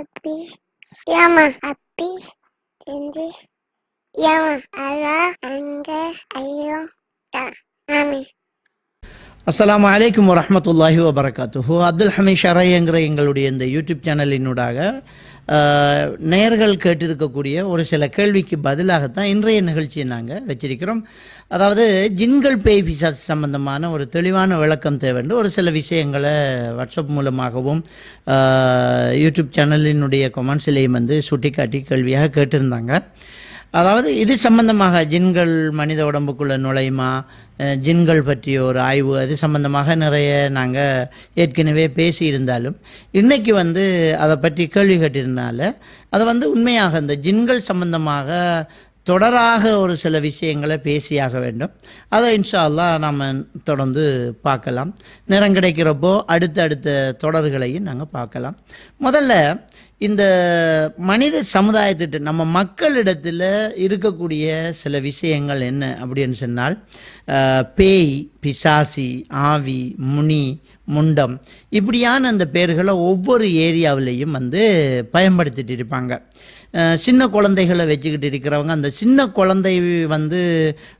அப்பி ஏமா அப்பி செஞ்சு ஏமா அலா அங்க ஐயோ ஆமி அஸ்லாம் வலைக்கம் வரமத்துல்லாஹி வபரகாத்து அப்துல் ஹமீஷ் அரை என்கிற எங்களுடைய இந்த யூடியூப் சேனலினூடாக நேர்கள் கேட்டிருக்கக்கூடிய ஒரு சில கேள்விக்கு பதிலாகத்தான் இன்றைய நிகழ்ச்சியை நாங்கள் வச்சிருக்கிறோம் அதாவது ஜின்கள் பேய் பிசாஸ் சம்பந்தமான ஒரு தெளிவான விளக்கம் தேவைண்டு ஒரு சில விஷயங்களை வாட்ஸ்அப் மூலமாகவும் யூடியூப் சேனலினுடைய கொமெண்ட்ஸ்லேயும் வந்து சுட்டிக்காட்டி கேள்வியாக கேட்டிருந்தாங்க அதாவது இது சம்பந்தமாக ஜின்கள் மனித உடம்புக்குள்ளே நுழையுமா ஜின்கள் பற்றிய ஒரு ஆய்வு அது சம்பந்தமாக நிறைய நாங்கள் ஏற்கனவே பேசியிருந்தாலும் இன்றைக்கி வந்து அதை பற்றி கேள்வி கேட்டிருந்தனால அதை வந்து உண்மையாக இந்த ஜின்கள் சம்பந்தமாக தொடராக ஒரு சில விஷயங்களை பேசியாக வேண்டும் அதை இன்ஷால்லாம் நாம் தொடர்ந்து பார்க்கலாம் நிறம் கிடைக்கிறப்போ அடுத்தடுத்த தொடர்களையும் நாங்கள் பார்க்கலாம் முதல்ல இந்த மனித சமுதாயத்திட்ட நம்ம மக்களிடத்தில் இருக்கக்கூடிய சில விஷயங்கள் என்ன அப்படின்னு சொன்னால் பேய் பிசாசி ஆவி முனி முண்டம் இப்படியான அந்த பேர்களை ஒவ்வொரு ஏரியாவிலையும் வந்து பயன்படுத்திட்டு இருப்பாங்க சின்ன குழந்தைகளை வச்சுக்கிட்டு இருக்கிறவங்க அந்த சின்ன குழந்தை வந்து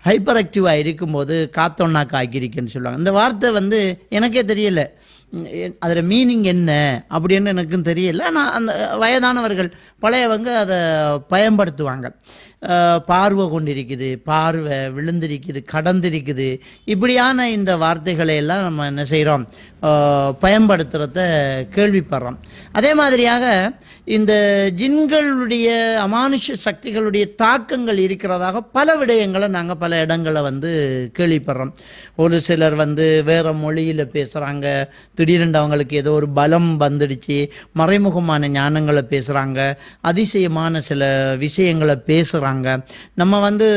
ஹைப்பர் ஆக்டிவாக இருக்கும்போது காத்தொன்னாக்காக்கி இருக்குன்னு சொல்லுவாங்க இந்த வார்த்தை வந்து எனக்கே தெரியலை அதில் மீனிங் என்ன அப்படின்னு எனக்கும் தெரியல ஆனால் அந்த வயதானவர்கள் பழையவங்க அதை பயன்படுத்துவாங்க பார்வை கொண்டிருக்குது பார்வை விழுந்திருக்குது கடந்திருக்குது இப்படியான இந்த வார்த்தைகளை எல்லாம் நம்ம என்ன செய்கிறோம் பயன்படுத்துகிறத கேள்விப்படுறோம் அதே மாதிரியாக இந்த ஜின்களுடைய அமானுஷ சக்திகளுடைய தாக்கங்கள் இருக்கிறதாக பல விடயங்களை நாங்கள் பல இடங்களை வந்து கேள்விப்படுறோம் ஒரு சிலர் வந்து வேறு மொழியில் பேசுகிறாங்க திடீரென்று அவங்களுக்கு ஏதோ ஒரு பலம் வந்துடுச்சு மறைமுகமான ஞானங்களை பேசுகிறாங்க அதிசயமான சில விஷயங்களை பேசுகிறாங்க நம்ம வந்து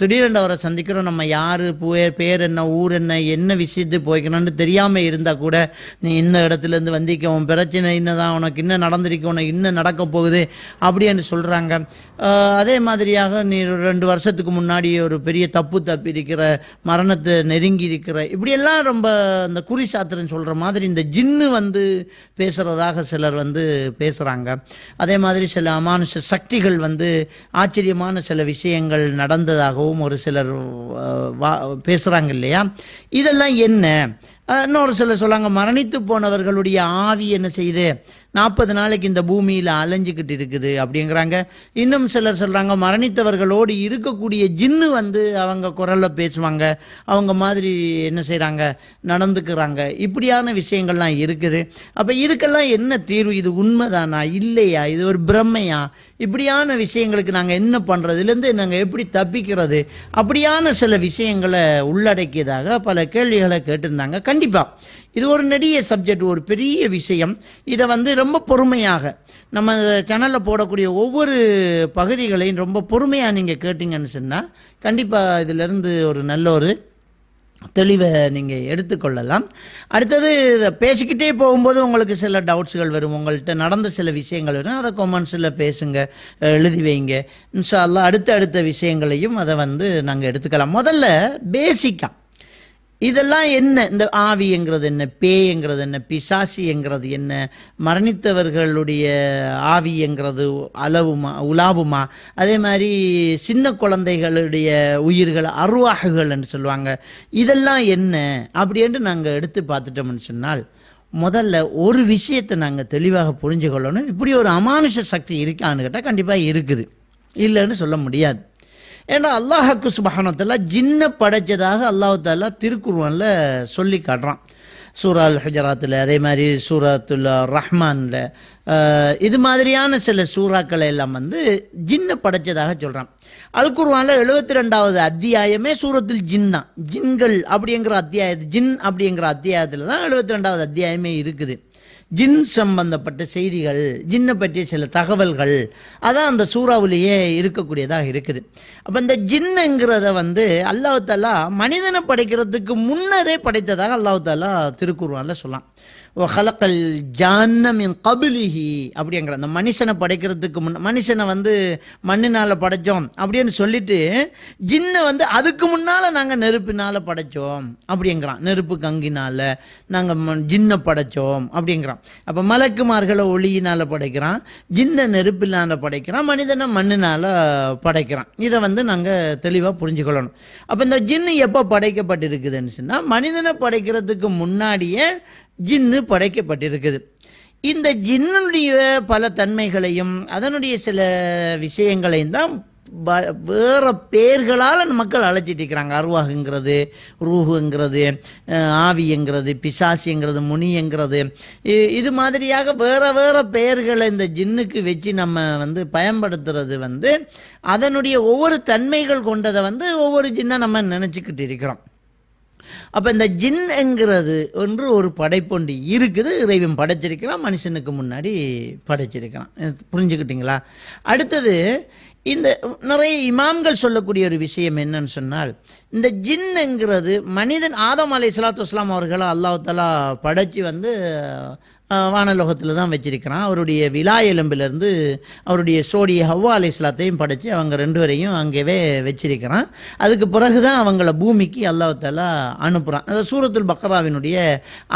திடீரென்று அவரை சந்திக்கிறோம் நம்ம யார் பேர் பேர் என்ன ஊர் என்ன என்ன விஷயத்து போய்க்கணும்னு தெரியாமல் இருந்தால் கூட நீ இந்த இடத்துலேருந்து வந்திக்க உன் பிரச்சனை என்ன தான் உனக்கு என்ன நடந்திருக்கு உனக்கு என்ன நடக்க போகுது அப்படின்னு சொல்கிறாங்க அதே மாதிரியாக நீ ரெண்டு வருஷத்துக்கு முன்னாடி ஒரு பெரிய தப்பு தப்பி இருக்கிற மரணத்தை நெருங்கி இருக்கிற இப்படியெல்லாம் ரொம்ப இந்த குறி சாத்திரம் சொல்கிற மாதிரி இந்த ஜின்னு வந்து பேசுகிறதாக சிலர் வந்து பேசுகிறாங்க அதே மாதிரி சில அமானுஷ சக்திகள் வந்து ஆச்சரியமான சில விஷயங்கள் நடந்ததாகவும் ஒரு சிலர் வா பேசுகிறாங்க இல்லையா இதெல்லாம் என்ன இன்னொரு சிலர் சொல்லாங்க மரணித்து போனவர்களுடைய ஆவி என்ன செய்யுது நாற்பது நாளைக்கு இந்த பூமியில் அலைஞ்சிக்கிட்டு இருக்குது அப்படிங்கிறாங்க இன்னும் சிலர் சொல்கிறாங்க மரணித்தவர்களோடு இருக்கக்கூடிய ஜின்னு வந்து அவங்க குரலில் பேசுவாங்க அவங்க மாதிரி என்ன செய்கிறாங்க நடந்துக்கிறாங்க இப்படியான விஷயங்கள்லாம் இருக்குது அப்போ இதுக்கெல்லாம் என்ன தீர்வு இது உண்மைதானா இல்லையா இது ஒரு பிரம்மையா இப்படியான விஷயங்களுக்கு நாங்கள் என்ன பண்ணுறதுலேருந்து நாங்கள் எப்படி தப்பிக்கிறது அப்படியான சில விஷயங்களை உள்ளடக்கியதாக பல கேள்விகளை கேட்டிருந்தாங்க கண்டிப்பாக இது ஒரு நெடிய சப்ஜெக்ட் ஒரு பெரிய விஷயம் இதை வந்து ரொம்ப பொறுமையாக நம்ம சேனலில் போடக்கூடிய ஒவ்வொரு பகுதிகளையும் ரொம்ப பொறுமையாக நீங்கள் கேட்டிங்கன்னு சொன்னால் கண்டிப்பாக இதிலிருந்து ஒரு நல்ல ஒரு தெளிவை நீங்கள் எடுத்துக்கொள்ளலாம் அடுத்தது இதை பேசிக்கிட்டே போகும்போது உங்களுக்கு சில டவுட்ஸுகள் வரும் உங்கள்கிட்ட நடந்த சில விஷயங்கள் வரும் அதை கொமெண்ட்ஸில் பேசுங்க எழுதி வைங்க இன்ஷா அல்லா அடுத்த அடுத்த விஷயங்களையும் அதை வந்து நாங்கள் எடுத்துக்கலாம் முதல்ல பேசிக்காக இதெல்லாம் என்ன இந்த ஆவிங்கிறது என்ன பேய்ங்கிறது என்ன பிசாசிங்கிறது என்ன மரணித்தவர்களுடைய ஆவிங்கிறது அளவுமா உலாவுமா அதே மாதிரி சின்ன குழந்தைகளுடைய உயிர்கள் என்று சொல்லுவாங்க இதெல்லாம் என்ன அப்படின்ட்டு நாங்கள் எடுத்து பார்த்துட்டோம்னு சொன்னால் முதல்ல ஒரு விஷயத்தை நாங்கள் தெளிவாக புரிஞ்சு கொள்ளணும் இப்படி ஒரு அமானுஷ சக்தி இருக்கான்னு கேட்டால் கண்டிப்பாக இருக்குது இல்லைன்னு சொல்ல முடியாது ஏன்னா அல்லாஹாக்கு சுபஹானத்தாலா ஜின்ன படைச்சதாக அல்லாஹால திருக்குருவனில் சொல்லி காட்டுறான் சூரா அல் ஹஜராத்தில் அதே மாதிரி சூராத்துல ரஹ்மானில் இது மாதிரியான சில சூறாக்களை எல்லாம் வந்து ஜின்ன படைச்சதாக சொல்கிறான் அல் குருவானில் எழுபத்தி ரெண்டாவது அத்தியாயமே சூரத்தில் ஜின் தான் ஜின்கள் அப்படிங்கிற அத்தியாயத்து ஜின் அப்படிங்கிற அத்தியாயத்தில் தான் எழுபத்தி ரெண்டாவது அத்தியாயமே இருக்குது ஜின் சம்பந்தப்பட்ட செய்திகள் ஜின்னை பற்றிய சில தகவல்கள் அதான் அந்த சூறாவிலேயே இருக்கக்கூடியதாக இருக்குது அப்போ இந்த ஜின்னுங்கிறத வந்து அல்லாஹாலா மனிதனை படைக்கிறதுக்கு முன்னரே படைத்ததாக அல்லாஹாலா திருக்குறான்ல சொல்லலாம் ஹலக்கல் ஜான்னமின் கபிலிஹி அப்படிங்கிற அந்த மனுஷனை படைக்கிறதுக்கு முன் மனுஷனை வந்து மண்ணினால் படைத்தோம் அப்படின்னு சொல்லிட்டு ஜின்னை வந்து அதுக்கு முன்னால் நாங்கள் நெருப்பினால் படைத்தோம் அப்படிங்கிறான் நெருப்பு கங்கினால் நாங்கள் ஜின்னை படைத்தோம் அப்படிங்கிறான் அப்போ மலக்குமார்களை ஒளியினால் படைக்கிறான் ஜின்னை நெருப்பினால் படைக்கிறான் மனிதனை மண்ணினால் படைக்கிறான் இதை வந்து நாங்கள் தெளிவாக புரிஞ்சுக்கொள்ளணும் அப்போ இந்த ஜின்னு எப்போ படைக்கப்பட்டிருக்குதுன்னு சொன்னால் மனிதனை படைக்கிறதுக்கு முன்னாடியே ஜின்னு படைக்கப்பட்டிருக்குது இந்த ஜின்னுடைய பல தன்மைகளையும் அதனுடைய சில விஷயங்களையும் தான் வேற பேர்களால் மக்கள் அழைச்சிட்டு இருக்கிறாங்க அருவாகுங்கிறது ரூஹுங்கிறது ஆவிங்கிறது பிசாசிங்கிறது முனிங்கிறது இது மாதிரியாக வேறு வேறு பெயர்களை இந்த ஜின்னுக்கு வச்சு நம்ம வந்து பயன்படுத்துறது வந்து அதனுடைய ஒவ்வொரு தன்மைகள் கொண்டதை வந்து ஒவ்வொரு ஜின்னை நம்ம நினச்சிக்கிட்டு இருக்கிறோம் அப்போ இந்த ஜின் என்கிறது ஒன்று ஒரு படைப்பொண்டு இருக்குது இறைவன் படைச்சிருக்கலாம் மனுஷனுக்கு முன்னாடி படைச்சிருக்கலாம் புரிஞ்சுக்கிட்டீங்களா அடுத்தது இந்த நிறைய இமாம்கள் சொல்லக்கூடிய ஒரு விஷயம் என்னன்னு சொன்னால் இந்த ஜின்னுங்கிறது மனிதன் ஆதம் அலை இஸ்லாத்து அவர்களை அல்லாஹாலா படைச்சி வந்து வானலோகத்தில் தான் வச்சிருக்கிறான் அவருடைய விழா எலும்பிலிருந்து அவருடைய சோடிய ஹவ்வா அலிஸ்லாத்தையும் படைத்து அவங்க ரெண்டு வரையும் அங்கேவே வச்சிருக்கிறான் அதுக்கு பிறகு தான் அவங்கள பூமிக்கு அல்லாஹாலா அனுப்புகிறான் அந்த சூரத்துல் பக்ராவினுடைய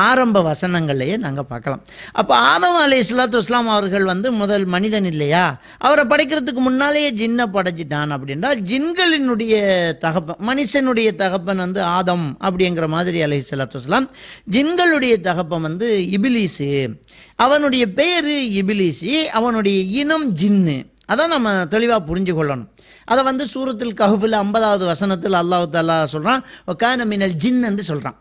ஆரம்ப வசனங்கள்லையே நாங்கள் பார்க்கலாம் அப்போ ஆதம் அலி இஸ்லாத்து இஸ்லாம் அவர்கள் வந்து முதல் மனிதன் இல்லையா அவரை படைக்கிறதுக்கு முன்னாலேயே ஜின்னை படைச்சிட்டான் அப்படின்றால் ஜின்களினுடைய தகப்பன் மனுஷனுடைய தகப்பன் வந்து ஆதம் அப்படிங்கிற மாதிரி அலி இஸ்லாத்து இஸ்லாம் ஜின்களுடைய தகப்பன் வந்து இபிலிஸு அவனுடைய பேர் இபிலிசி அவனுடைய இனம் ஜின்னு அதான் நம்ம தெளிவாக புரிஞ்சு கொள்ளணும் அதை வந்து சூரத்தில் கஹுவில் ஐம்பதாவது வசனத்தில் அல்லாஹு தாலா சொல்கிறான் ஒக்கான மின்னல் ஜின் என்று சொல்கிறான்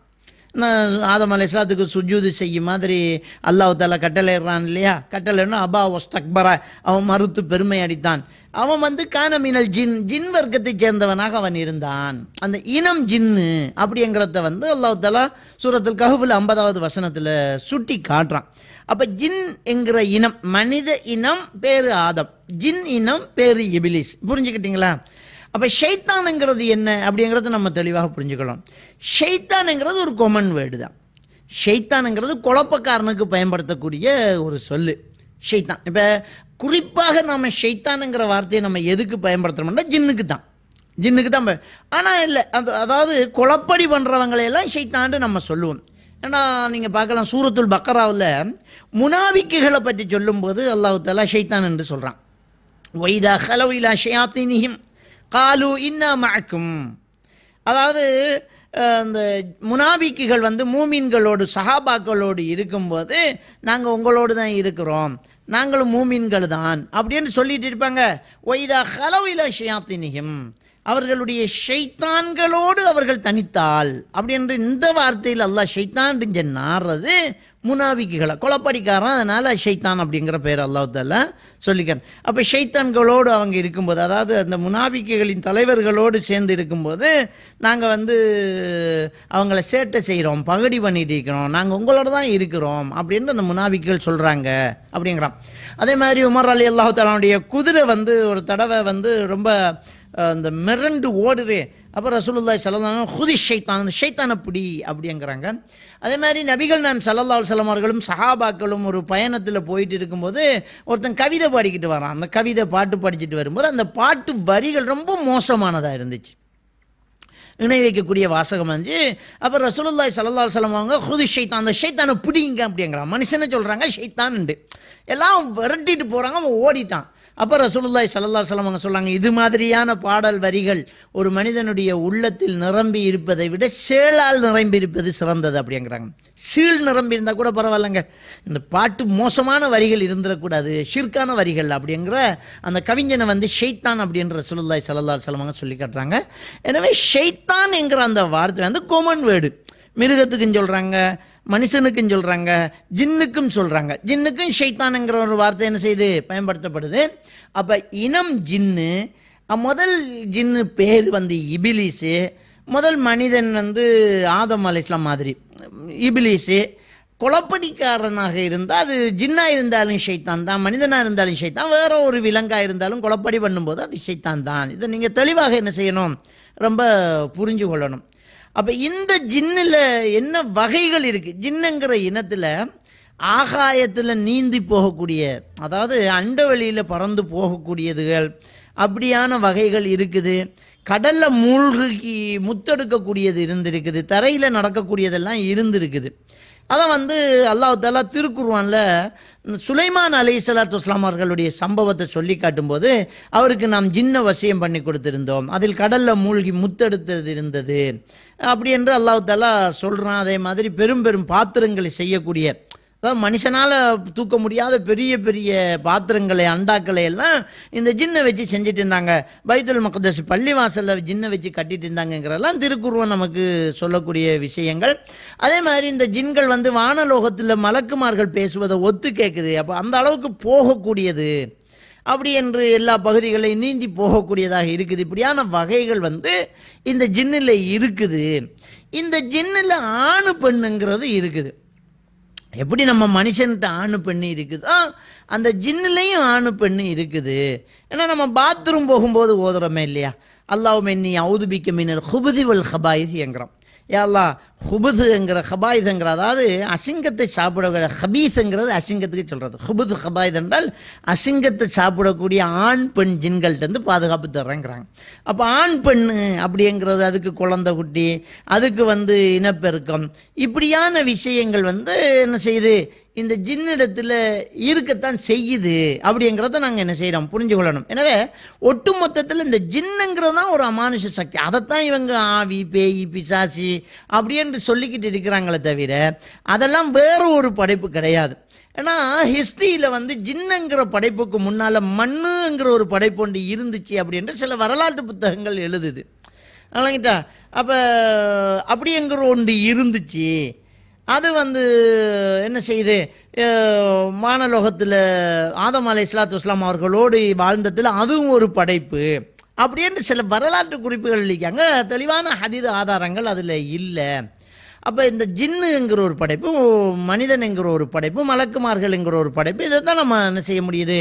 ஆதம் அலி இஸ்லாத்துக்கு சுஜூதி செய்யும் மாதிரி அல்லாஹு தாலா இல்லையா கட்டளைன்னா அபா ஒஸ்தக்பர அவன் மறுத்து பெருமை அடித்தான் அவன் வந்து கானமினல் ஜின் ஜின் வர்க்கத்தை சேர்ந்தவனாக அவன் இருந்தான் அந்த இனம் ஜின்னு அப்படிங்கிறத வந்து அல்லாஹு தாலா சூரத்தில் கஹுபுல் ஐம்பதாவது வசனத்தில் சுட்டி காட்டுறான் அப்போ ஜின் என்கிற இனம் மனித இனம் பேரு ஆதம் ஜின் இனம் பேரு இபிலிஸ் புரிஞ்சுக்கிட்டீங்களா அப்போ ஷைத்தானுங்கிறது என்ன அப்படிங்கிறத நம்ம தெளிவாக புரிஞ்சுக்கலாம் ஷைத்தானுங்கிறது ஒரு கொமன் வேர்டு தான் ஷைத்தானுங்கிறது குழப்பக்காரனுக்கு பயன்படுத்தக்கூடிய ஒரு சொல் ஷைத்தான் இப்போ குறிப்பாக நம்ம ஷைத்தானுங்கிற வார்த்தையை நம்ம எதுக்கு பயன்படுத்துறோம்னா ஜின்னுக்கு தான் ஜின்னுக்கு தான் ஆனால் இல்லை அது அதாவது குழப்படி பண்ணுறவங்களையெல்லாம் ஷைத்தான்ட்டு நம்ம சொல்லுவோம் ஏன்னா நீங்கள் பார்க்கலாம் சூரத்துல் பக்கராவில் முனாவிக்குகளை பற்றி சொல்லும்போது அல்லாஹு தலா ஷைத்தான் என்று சொல்கிறான் ஒய்தா ஹலோ இலா ஷயாத்தினியும் காலு இன்னா மாக்கும் அதாவது இந்த முனாபிக்குகள் வந்து மூமின்களோடு சஹாபாக்களோடு இருக்கும்போது நாங்கள் உங்களோடு தான் இருக்கிறோம் நாங்களும் மூமின்கள் தான் அப்படின்னு சொல்லிட்டு இருப்பாங்க ஒய்தா ஹலவில ஷியாத்தினியும் அவர்களுடைய ஷைத்தான்களோடு அவர்கள் தனித்தால் அப்படின்ற இந்த வார்த்தையில் அல்லாஹ் ஷைத்தான் நாடுறது முனாவிக்குகளை கொலப்படிக்காரன் அதனால் ஷைத்தான் அப்படிங்கிற பேர் அல்லாஹால சொல்லிக்கிறேன் அப்போ ஷைத்தான்களோடு அவங்க இருக்கும்போது அதாவது அந்த முனாவிக்குகளின் தலைவர்களோடு சேர்ந்து இருக்கும்போது நாங்கள் வந்து அவங்கள சேட்டை செய்கிறோம் பகடி பண்ணிட்டு இருக்கிறோம் நாங்கள் உங்களோட தான் இருக்கிறோம் அப்படின்னு அந்த முனாவிக்குகள் சொல்கிறாங்க அப்படிங்கிறான் அதே மாதிரி உமர் அலி அல்லாஹாலுடைய குதிரை வந்து ஒரு தடவை வந்து ரொம்ப அந்த மிரண்டு ஓடுறேன் அப்போ ரசூலுல்லாய் சல்லாஹ் ஹுதி ஷைத்தான் அந்த ஷைத்தான பிடி அப்படிங்கிறாங்க அதே மாதிரி நபிகள் நாம் சல்லா சலமார்களும் சஹாபாக்களும் ஒரு பயணத்தில் போயிட்டு இருக்கும்போது ஒருத்தன் கவிதை பாடிக்கிட்டு வரான் அந்த கவிதை பாட்டு படிச்சுட்டு வரும்போது அந்த பாட்டு வரிகள் ரொம்ப மோசமானதாக இருந்துச்சு இணை வைக்கக்கூடிய வாசகம் வந்து அப்போ ரசூலுல்லாய் சல்லா சொல்லம் அவங்க ஹுதி ஷைத்தான் அந்த ஷைத்தானை பிடிங்க அப்படிங்கிறான் மனுஷனை சொல்கிறாங்க ஷைத்தான் எல்லாம் விரட்டிட்டு போகிறாங்க அவன் ஓடிட்டான் அப்போ ரசூலுல்லாய் சல்லா சலம் அவங்க சொல்லாங்க இது மாதிரியான பாடல் வரிகள் ஒரு மனிதனுடைய உள்ளத்தில் நிரம்பி இருப்பதை விட சேலால் நிரம்பி இருப்பது சிறந்தது அப்படிங்கிறாங்க சீழ் நிரம்பி இருந்தால் கூட பரவாயில்லைங்க இந்த பாட்டு மோசமான வரிகள் இருந்துடக்கூடாது ஷிர்கான வரிகள் அப்படிங்கிற அந்த கவிஞனை வந்து ஷெய்தான் அப்படின்ற ரசூலுல்லாய் சல்லா சலம் சொல்லி காட்டுறாங்க எனவே ஷெய்தான் என்கிற அந்த வார்த்தை வந்து கோமன் வேர்டு மிருகத்துக்கும் சொல்கிறாங்க மனுஷனுக்கும் சொல்கிறாங்க ஜின்னுக்கும் சொல்கிறாங்க ஜின்னுக்கும் ஷைத்தானுங்கிற ஒரு வார்த்தை என்ன செய்து பயன்படுத்தப்படுது அப்போ இனம் ஜின்னு முதல் ஜின்னு பேர் வந்து இபிலிஸு முதல் மனிதன் வந்து ஆதம் அலி இஸ்லாம் மாதிரி இபிலிஸு குளப்படிக்காரனாக இருந்தால் அது ஜின்னாக இருந்தாலும் ஷைத்தான் தான் மனிதனாக இருந்தாலும் ஷைத்தான் வேற ஒரு விலங்காக இருந்தாலும் குளப்படி பண்ணும்போது அது ஷைத்தான் தான் இதை நீங்கள் தெளிவாக என்ன செய்யணும் ரொம்ப புரிஞ்சு கொள்ளணும் அப்ப இந்த ஜின்னுல என்ன வகைகள் இருக்கு ஜின்னுங்கிற இனத்துல ஆகாயத்தில் நீந்தி போகக்கூடிய அதாவது அண்டவெளியில் பறந்து போகக்கூடியதுகள் அப்படியான வகைகள் இருக்குது கடல்ல மூழ்கி முத்தெடுக்கக்கூடியது இருந்திருக்குது தரையில் நடக்கக்கூடியதெல்லாம் இருந்திருக்குது அதை வந்து அல்லாஹாலா திருக்குருவான்ல சுலைமான் அலி சலாத்து இஸ்லாம் அவர்களுடைய சம்பவத்தை சொல்லி காட்டும்போது அவருக்கு நாம் ஜின்ன வசியம் பண்ணி கொடுத்திருந்தோம் அதில் கடலில் மூழ்கி முத்தெடுத்தது இருந்தது அப்படி என்று அல்லாஹாலா சொல்கிறான் அதே மாதிரி பெரும் பெரும் பாத்திரங்களை செய்யக்கூடிய அதாவது மனுஷனால் தூக்க முடியாத பெரிய பெரிய பாத்திரங்களை அண்டாக்களை எல்லாம் இந்த ஜின்னை வச்சு செஞ்சுட்டு இருந்தாங்க பைத்துல் பள்ளி பள்ளிவாசலில் ஜின்னை வச்சு கட்டிட்டு இருந்தாங்கங்கிறதெல்லாம் திருக்குருவம் நமக்கு சொல்லக்கூடிய விஷயங்கள் அதே மாதிரி இந்த ஜின்கள் வந்து வானலோகத்தில் மலக்குமார்கள் பேசுவதை ஒத்து கேட்குது அப்போ அந்த அளவுக்கு போகக்கூடியது அப்படி என்று எல்லா பகுதிகளையும் நீந்தி போகக்கூடியதாக இருக்குது இப்படியான வகைகள் வந்து இந்த ஜின்னில் இருக்குது இந்த ஜின்னில் ஆணு பெண்ணுங்கிறது இருக்குது எப்படி நம்ம மனுஷன்கிட்ட ஆணு பெண்ணு இருக்குதோ அந்த ஜின்னுலேயும் ஆணு பெண்ணு இருக்குது ஏன்னா நம்ம பாத்ரூம் போகும்போது ஓதுறோமே இல்லையா அல்லாவும் நீ அவுதுபிக்க ஹுபுதி வல் ஹபாயிஸ் என்கிறோம் ஏல்லா ஹுபுதுங்கிற ஹபாயுதுங்கிற அதாவது அசிங்கத்தை சாப்பிடக்கூடிய ஹபீஸுங்கிறது அசிங்கத்துக்கு சொல்கிறது ஹுபுது ஹபாய்து என்றால் அசிங்கத்தை சாப்பிடக்கூடிய ஆண் பெண் ஜின்கள்கிட்டருந்து பாதுகாப்பு தர்றேங்கிறாங்க அப்போ ஆண் பெண் அப்படிங்கிறது அதுக்கு குழந்தை குட்டி அதுக்கு வந்து இனப்பெருக்கம் இப்படியான விஷயங்கள் வந்து என்ன செய்யுது இந்த ஜின்னிடத்தில் இருக்கத்தான் செய்யுது அப்படிங்கிறத நாங்கள் என்ன செய்கிறோம் புரிஞ்சு கொள்ளணும் எனவே ஒட்டு மொத்தத்தில் இந்த ஜின்னுங்கிறது தான் ஒரு அமானுஷ சக்தி அதைத்தான் இவங்க ஆவி பேய் பிசாசி அப்படின்னு சொல்லிக்கிட்டு இருக்கிறாங்களே தவிர அதெல்லாம் வேறு ஒரு படைப்பு கிடையாது ஏன்னா ஹிஸ்ட்ரியில் வந்து ஜின்னுங்கிற படைப்புக்கு முன்னால் மண்ணுங்கிற ஒரு படைப்பு ஒன்று இருந்துச்சு அப்படின்ட்டு சில வரலாற்று புத்தகங்கள் எழுதுது அப்போ அப்படிங்கிற ஒன்று இருந்துச்சு அது வந்து என்ன செய்யுது மானலோகத்தில் ஆதம் அலை இஸ்லாத்து இஸ்லாம் அவர்களோடு வாழ்ந்ததில் அதுவும் ஒரு படைப்பு அப்படின்னு சில வரலாற்று குறிப்புகள் இருக்காங்க தெளிவான ஹதீத ஆதாரங்கள் அதில் இல்லை அப்போ இந்த ஜின்னுங்கிற ஒரு படைப்பு மனிதன் என்கிற ஒரு படைப்பு மலக்குமார்கள் என்கிற ஒரு படைப்பு இதை தான் நம்ம என்ன செய்ய முடியுது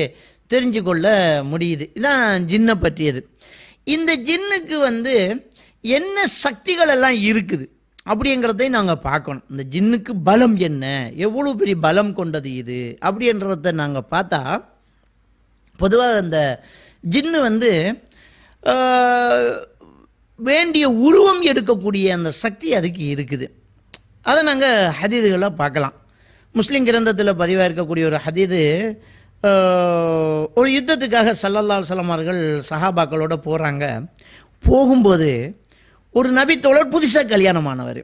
தெரிஞ்சு கொள்ள முடியுது இதான் ஜின்னை பற்றியது இந்த ஜின்னுக்கு வந்து என்ன சக்திகள் எல்லாம் இருக்குது அப்படிங்கிறதையும் நாங்கள் பார்க்கணும் இந்த ஜின்னுக்கு பலம் என்ன எவ்வளோ பெரிய பலம் கொண்டது இது அப்படின்றத நாங்கள் பார்த்தா பொதுவாக அந்த ஜின்னு வந்து வேண்டிய உருவம் எடுக்கக்கூடிய அந்த சக்தி அதுக்கு இருக்குது அதை நாங்கள் ஹதீதுகளாக பார்க்கலாம் முஸ்லீம் கிரந்தத்தில் பதிவாக இருக்கக்கூடிய ஒரு ஹதீது ஒரு யுத்தத்துக்காக சல்லல்லா சலமார்கள் சஹாபாக்களோட போகிறாங்க போகும்போது ஒரு நபி தோழர் புதுசாக கல்யாணமானவர்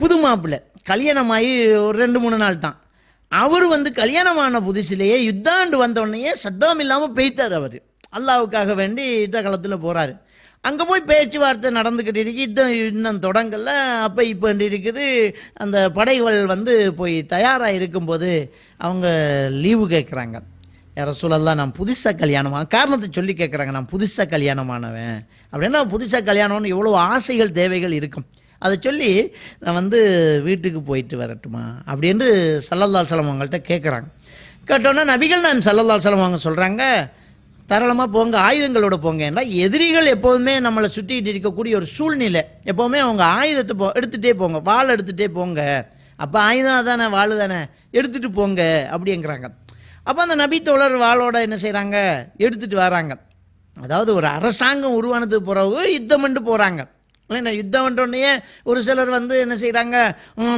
புது மாப்பிள்ளை கல்யாணமாகி ஒரு ரெண்டு மூணு நாள் தான் அவர் வந்து கல்யாணமான புதுசிலேயே யுத்தாண்டு வந்தோடனேயே சத்தம் இல்லாமல் பெய்த்தார் அவர் அல்லாவுக்காக வேண்டி யுத்த காலத்தில் போகிறார் அங்கே போய் பேச்சுவார்த்தை நடந்துக்கிட்டு இருக்கு யுத்தம் இன்னும் தொடங்கல அப்போ இப்போ இருக்குது அந்த படைகள் வந்து போய் தயாராக இருக்கும்போது அவங்க லீவு கேட்குறாங்க யார நான் புதுசாக கல்யாணமாக காரணத்தை சொல்லி கேட்குறாங்க நான் புதுசாக கல்யாணமானவன் அப்படின்னா புதுசாக கல்யாணம்னு எவ்வளோ ஆசைகள் தேவைகள் இருக்கும் அதை சொல்லி நான் வந்து வீட்டுக்கு போயிட்டு வரட்டுமா அப்படின்னு சல்லல்லால் சலம் அவங்கள்ட்ட கேட்குறாங்க கேட்டோன்னா நபிகள் நான் சல்லல்லால் சலம் அவங்க சொல்கிறாங்க தரளமாக போங்க ஆயுதங்களோட போங்க ஏன்னா எதிரிகள் எப்போதுமே நம்மளை சுற்றிக்கிட்டு இருக்கக்கூடிய ஒரு சூழ்நிலை எப்போவுமே அவங்க ஆயுதத்தை போ எடுத்துகிட்டே போங்க வாள் எடுத்துகிட்டே போங்க அப்போ ஆயுதம் தானே வாழ் தானே எடுத்துகிட்டு போங்க அப்படிங்கிறாங்க அப்போ அந்த நபி தோழர் வாளோட என்ன செய்கிறாங்க எடுத்துகிட்டு வராங்க அதாவது ஒரு அரசாங்கம் உருவானதுக்கு பிறகு யுத்தம்ன்ட்டு போகிறாங்க என்ன யுத்தம் பண்ணுறோடனே ஒரு சிலர் வந்து என்ன செய்கிறாங்க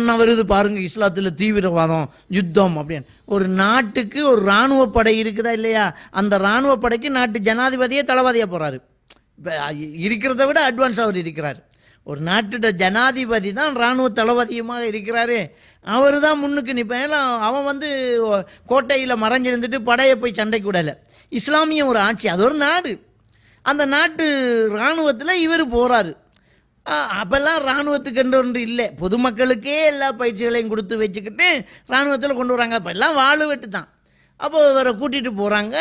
நான் வருது பாருங்கள் இஸ்லாத்தில் தீவிரவாதம் யுத்தம் அப்படின்னு ஒரு நாட்டுக்கு ஒரு இராணுவ படை இருக்குதா இல்லையா அந்த இராணுவ படைக்கு நாட்டு ஜனாதிபதியே தளபதியாக போகிறாரு இப்போ இருக்கிறத விட அட்வான்ஸ் அவர் இருக்கிறார் ஒரு நாட்டோட ஜனாதிபதி தான் இராணுவ தளபதியுமாக இருக்கிறாரு அவர் தான் முன்னுக்கு நிற்பேன் ஏன்னா அவன் வந்து கோட்டையில் மறைஞ்சிருந்துட்டு படையை போய் சண்டைக்கு விடலை இஸ்லாமிய ஒரு ஆட்சி அது ஒரு நாடு அந்த நாட்டு இராணுவத்தில் இவர் போகிறாரு அப்போல்லாம் இராணுவத்துக்கு என்று ஒன்று இல்லை பொதுமக்களுக்கே எல்லா பயிற்சிகளையும் கொடுத்து வச்சுக்கிட்டு இராணுவத்தில் கொண்டு வராங்க அப்போ எல்லாம் வாழ வெட்டு தான் அப்போது இவரை கூட்டிகிட்டு போகிறாங்க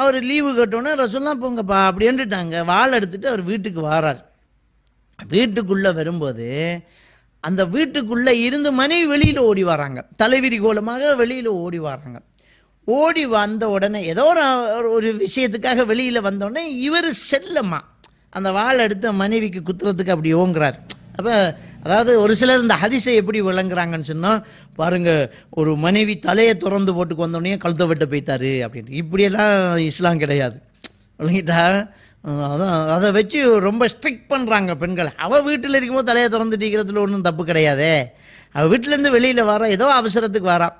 அவர் லீவு கட்டோன்னே ரசோல்லாம் போங்கப்பா அப்படின்ட்டுட்டாங்க வாழை எடுத்துகிட்டு அவர் வீட்டுக்கு வாரார் வீட்டுக்குள்ளே வரும்போது அந்த வீட்டுக்குள்ளே இருந்து மனைவி வெளியில் ஓடி வராங்க தலைவிரி கோலமாக வெளியில் ஓடி வராங்க ஓடி வந்த உடனே ஏதோ ஒரு ஒரு விஷயத்துக்காக வெளியில் வந்தோடனே இவர் செல்லம்மா அந்த வாழை எடுத்து மனைவிக்கு குத்துறதுக்கு அப்படி ஓங்குறார் அப்போ அதாவது ஒரு சிலர் இந்த ஹதிசை எப்படி விளங்குறாங்கன்னு சொன்னால் பாருங்கள் ஒரு மனைவி தலையை திறந்து போட்டுக்கு வந்தோடனே கழுத்தை வெட்ட போய்த்தாரு அப்படின்ட்டு இப்படியெல்லாம் இஸ்லாம் கிடையாது விளங்கிட்டா அதான் அதை வச்சு ரொம்ப ஸ்ட்ரிக்ட் பண்ணுறாங்க பெண்கள் அவள் வீட்டில் இருக்கும்போது தலையை திறந்து டீக்கிறதுல ஒன்றும் தப்பு கிடையாதே அவள் வீட்டிலேருந்து வெளியில் வரா ஏதோ அவசரத்துக்கு வரான்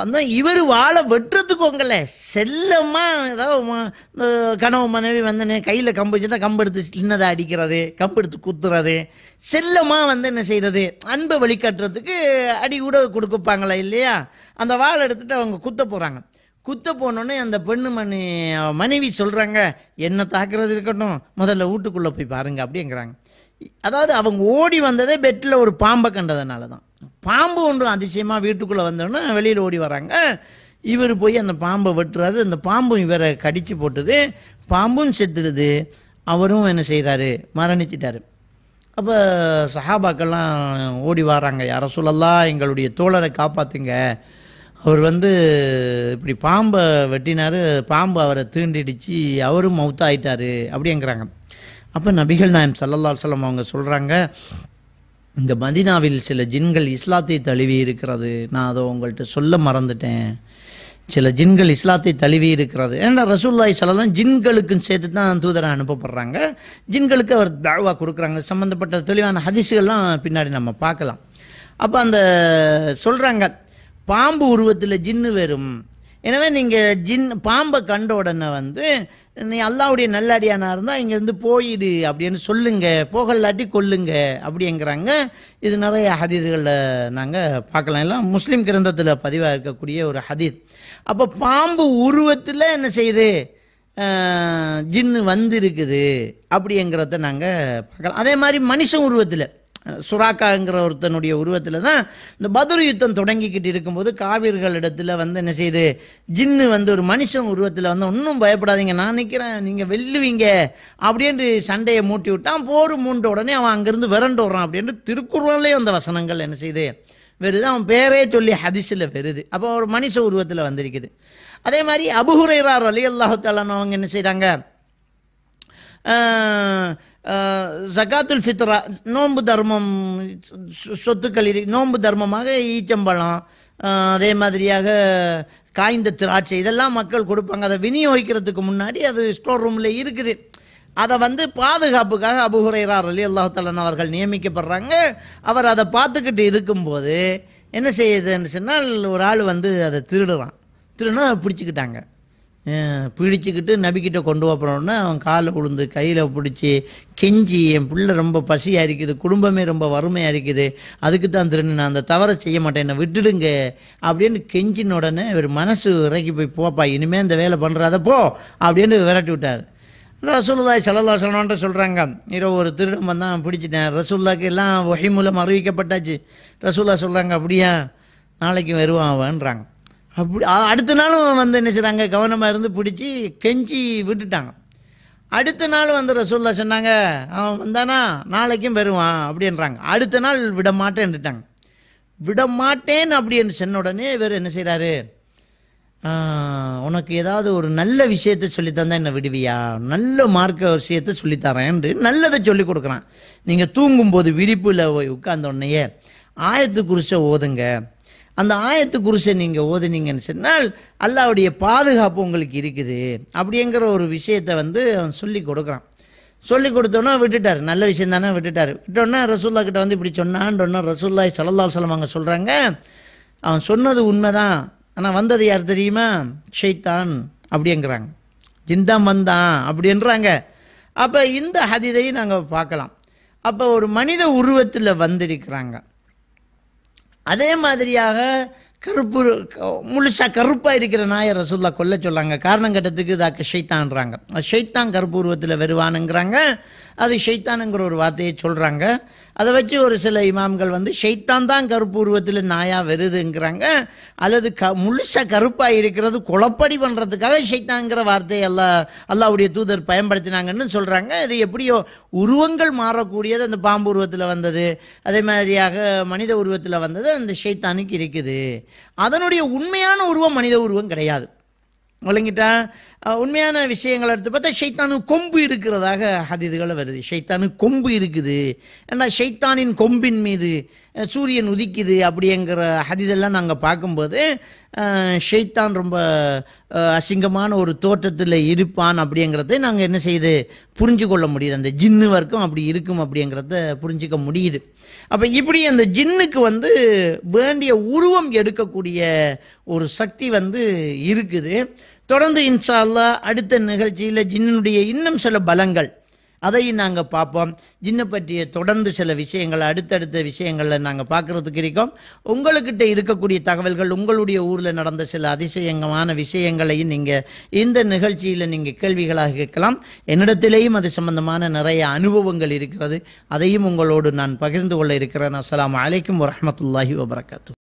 வந்தால் இவர் வாழை வெட்டுறதுக்கு உங்களை செல்லமாக ஏதோ இந்த கனவு மனைவி வந்தனே கையில் கம்பு வச்சுட்டா கம்பு எடுத்து சின்னதை அடிக்கிறது கம்பு எடுத்து குத்துறது செல்லமாக வந்து என்ன செய்கிறது அன்பை வழிகாட்டுறதுக்கு அடி கூட கொடுக்குப்பாங்களா இல்லையா அந்த வாழை எடுத்துகிட்டு அவங்க குத்த போகிறாங்க குத்த போனோடனே அந்த பெண்ணு மணி மனைவி சொல்கிறாங்க என்ன தாக்குறது இருக்கட்டும் முதல்ல வீட்டுக்குள்ளே போய் பாருங்க அப்படிங்கிறாங்க அதாவது அவங்க ஓடி வந்ததே பெட்டில் ஒரு பாம்பை கண்டதுனால தான் பாம்பு ஒன்று அதிசயமாக வீட்டுக்குள்ளே வந்தோடனே வெளியில் ஓடி வராங்க இவர் போய் அந்த பாம்பை வெட்டுறாரு அந்த பாம்பும் இவரை கடித்து போட்டுது பாம்பும் செத்துடுது அவரும் என்ன செய்கிறாரு மரணிச்சிட்டாரு அப்போ சஹாபாக்கெல்லாம் ஓடி வராங்க யார சொல்லலாம் எங்களுடைய தோழரை காப்பாற்றுங்க அவர் வந்து இப்படி பாம்பை வெட்டினார் பாம்பு அவரை தீண்டிடுச்சு அவரும் மவுத்தாயிட்டார் அப்படிங்கிறாங்க அப்போ நபிகள் நாயம் சல்லல்லா சொல்லம் அவங்க சொல்கிறாங்க இந்த மதினாவில் சில ஜின்கள் இஸ்லாத்தை தழுவி இருக்கிறது நான் அதை உங்கள்கிட்ட சொல்ல மறந்துட்டேன் சில ஜின்கள் இஸ்லாத்தை தழுவி இருக்கிறது ஏன்னா ரசூல்லாய் சலதான் ஜின்களுக்கும் சேர்த்து தான் தூதரை அனுப்பப்படுறாங்க ஜின்களுக்கு அவர் தாழ்வாக கொடுக்குறாங்க சம்மந்தப்பட்ட தெளிவான ஹதிசுகள்லாம் பின்னாடி நம்ம பார்க்கலாம் அப்போ அந்த சொல்கிறாங்க பாம்பு உருவத்தில் ஜின்னு வரும் எனவே நீங்கள் ஜின் பாம்பை கண்ட உடனே வந்து நீ அல்லாவுடைய நல்லடியானா இருந்தால் இங்கேருந்து போயிடு அப்படின்னு சொல்லுங்க போகல்லாட்டி கொல்லுங்க அப்படிங்கிறாங்க இது நிறைய ஹதீதுகளில் நாங்கள் பார்க்கலாம் எல்லாம் முஸ்லீம் கிரந்தத்தில் பதிவாக இருக்கக்கூடிய ஒரு ஹதீத் அப்போ பாம்பு உருவத்தில் என்ன செய்யுது ஜின்னு வந்திருக்குது அப்படிங்கிறத நாங்கள் பார்க்கலாம் அதே மாதிரி மனுஷன் உருவத்தில் சுராக்காங்கிற ஒருத்தனுடைய உருவத்தில் தான் இந்த பதுர் யுத்தம் தொடங்கிக்கிட்டு இருக்கும்போது காவிர்கள் இடத்துல வந்து என்ன செய்யுது ஜின்னு வந்து ஒரு மனுஷன் உருவத்தில் வந்து ஒன்றும் பயப்படாதீங்க நான் நிற்கிறேன் நீங்கள் வெல்லுவீங்க அப்படின்ட்டு சண்டையை மூட்டி விட்டான் போர் மூண்ட உடனே அவன் அங்கேருந்து விரண்டு வர்றான் அப்படின்ட்டு திருக்குறளே அந்த வசனங்கள் என்ன செய்யுது வருது அவன் பேரே சொல்லி ஹதிஸில் வருது அப்போ ஒரு மனுஷ உருவத்தில் வந்திருக்குது அதே மாதிரி அபுஹுரைரார் அலி அல்லாஹு அவங்க என்ன செய்கிறாங்க ஜகாத்துல் ஃபித்ரா நோன்பு தர்மம் சொத்துக்கள் இரு நோன்பு தர்மமாக ஈச்சம்பழம் அதே மாதிரியாக காய்ந்த திராட்சை இதெல்லாம் மக்கள் கொடுப்பாங்க அதை விநியோகிக்கிறதுக்கு முன்னாடி அது ஸ்டோர் ரூமில் இருக்குது அதை வந்து பாதுகாப்புக்காக அபுஹுரைரார் அலி அல்லாஹாலன் அவர்கள் நியமிக்கப்படுறாங்க அவர் அதை பார்த்துக்கிட்டு இருக்கும்போது என்ன செய்யுதுன்னு சொன்னால் ஒரு ஆள் வந்து அதை திருடுறான் திருடுனா பிடிச்சிக்கிட்டாங்க பிடிச்சிக்கிட்டு நபிக்கிட்ட கொண்டு போகிறோன்னா அவன் காலை உளுந்து கையில் பிடிச்சி கெஞ்சி என் பிள்ளை ரொம்ப பசியாக இருக்குது குடும்பமே ரொம்ப வறுமையாக இருக்குது அதுக்கு தான் திருன்னு நான் அந்த தவறை செய்ய மாட்டேன் என்னை விட்டுடுங்க அப்படின்னு கெஞ்சின உடனே இவர் மனசு இறக்கி போய் போப்பா இனிமேல் இந்த வேலை பண்ணுறாத போ அப்படின்னு விரட்டி விட்டார் ரசூல்லாய் சலல்லா சொல்லணுன்ற சொல்கிறாங்க இரவு ஒரு திருடம் தான் பிடிச்சிட்டேன் ரசூல்லாக்கு எல்லாம் வகை மூலம் அறிவிக்கப்பட்டாச்சு ரசூல்லா சொல்கிறாங்க அப்படியா நாளைக்கு வருவான் அவன்றாங்க அப்படி அடுத்த நாளும் வந்து என்ன செய்கிறாங்க கவனமாக இருந்து பிடிச்சி கெஞ்சி விட்டுட்டாங்க அடுத்த நாள் வந்து ரசூல்லா சொன்னாங்க அவன் வந்தானா நாளைக்கும் வருவான் அப்படின்றாங்க அடுத்த நாள் விடமாட்டேன்ட்டாங்க விடமாட்டேன் அப்படின்னு சொன்ன உடனே இவர் என்ன செய்கிறாரு உனக்கு ஏதாவது ஒரு நல்ல விஷயத்தை சொல்லித்தந்தா என்னை விடுவியா நல்ல மார்க்க விஷயத்தை சொல்லித்தரேன் நல்லதை சொல்லி கொடுக்குறான் நீங்கள் தூங்கும்போது விழிப்பில் உட்கார்ந்த உடனேயே ஆயத்து குறிச்ச ஓதுங்க அந்த ஆயத்து குருசை நீங்கள் ஓதுனீங்கன்னு சொன்னால் அல்லாவுடைய பாதுகாப்பு உங்களுக்கு இருக்குது அப்படிங்கிற ஒரு விஷயத்தை வந்து அவன் சொல்லி கொடுக்குறான் சொல்லி கொடுத்தோன்னா விட்டுட்டார் நல்ல விஷயம் தானே விட்டுட்டார் விட்டோன்னா ரசூல்லா கிட்ட வந்து இப்படி சொன்னான்னு ரசூல்லாய் சலல்லா சலம் அங்கே சொல்கிறாங்க அவன் சொன்னது உண்மைதான் ஆனால் வந்தது யார் தெரியுமா ஷெய்தான் அப்படிங்கிறாங்க ஜிந்தான் வந்தான் அப்படின்றாங்க அப்போ இந்த ஹதிதையும் நாங்கள் பார்க்கலாம் அப்போ ஒரு மனித உருவத்தில் வந்திருக்கிறாங்க அதே மாதிரியாக கருப்பு முழுசாக கருப்பாக இருக்கிற நாயை ரசூல்லா கொல்ல சொல்லாங்க காரணம் கட்டத்துக்கு இதாக்கு ஷைத்தான்றாங்க ஷைத்தான் கருப்பூர்வத்தில் வருவானுங்கிறாங்க அது ஷைத்தானுங்கிற ஒரு வார்த்தையை சொல்கிறாங்க அதை வச்சு ஒரு சில இமாம்கள் வந்து ஷைத்தான் தான் கருப்பூர்வத்தில் நாயாக வருதுங்கிறாங்க அல்லது க முழுசாக கருப்பாக இருக்கிறது குழப்படி பண்ணுறதுக்காக ஷைத்தாங்கிற வார்த்தையை எல்லா அல்லாவுடைய தூதர் பயன்படுத்தினாங்கன்னு சொல்கிறாங்க இது எப்படியோ உருவங்கள் மாறக்கூடியது அந்த பாம்பு உருவத்தில் வந்தது அதே மாதிரியாக மனித உருவத்தில் வந்தது அந்த ஷைத்தானுக்கு இருக்குது அதனுடைய உண்மையான உருவம் மனித உருவம் கிடையாது விளங்கிட்டா உண்மையான விஷயங்களை எடுத்து பார்த்தா ஷைத்தானு கொம்பு இருக்கிறதாக ஹதிதுகளை வருது ஷைத்தானு கொம்பு இருக்குது ஏன்னா ஷைத்தானின் கொம்பின் மீது சூரியன் உதிக்குது அப்படிங்கிற ஹதிதெல்லாம் நாங்கள் பார்க்கும்போது ஷெய்தான் ரொம்ப அசிங்கமான ஒரு தோற்றத்தில் இருப்பான் அப்படிங்கிறத நாங்கள் என்ன செய்யுது புரிஞ்சு கொள்ள முடியுது அந்த ஜின்னு வர்க்கம் அப்படி இருக்கும் அப்படிங்கிறத புரிஞ்சிக்க முடியுது அப்போ இப்படி அந்த ஜின்னுக்கு வந்து வேண்டிய உருவம் எடுக்கக்கூடிய ஒரு சக்தி வந்து இருக்குது தொடர்ந்து இன்சால்லா அல்லா அடுத்த நிகழ்ச்சியில் ஜின்னுடைய இன்னும் சில பலங்கள் அதையும் நாங்கள் பார்ப்போம் ஜின்னு பற்றிய தொடர்ந்து சில விஷயங்களை அடுத்தடுத்த விஷயங்களில் நாங்கள் பார்க்குறதுக்கு இருக்கோம் உங்களுக்கிட்ட இருக்கக்கூடிய தகவல்கள் உங்களுடைய ஊரில் நடந்த சில அதிசயங்கமான விஷயங்களையும் நீங்கள் இந்த நிகழ்ச்சியில் நீங்கள் கேள்விகளாக கேட்கலாம் என்னிடத்திலேயும் அது சம்பந்தமான நிறைய அனுபவங்கள் இருக்கிறது அதையும் உங்களோடு நான் பகிர்ந்து கொள்ள இருக்கிறேன் அஸ்லாம் வலைக்கம் வரமத்துல்லாஹி வபரகாத்து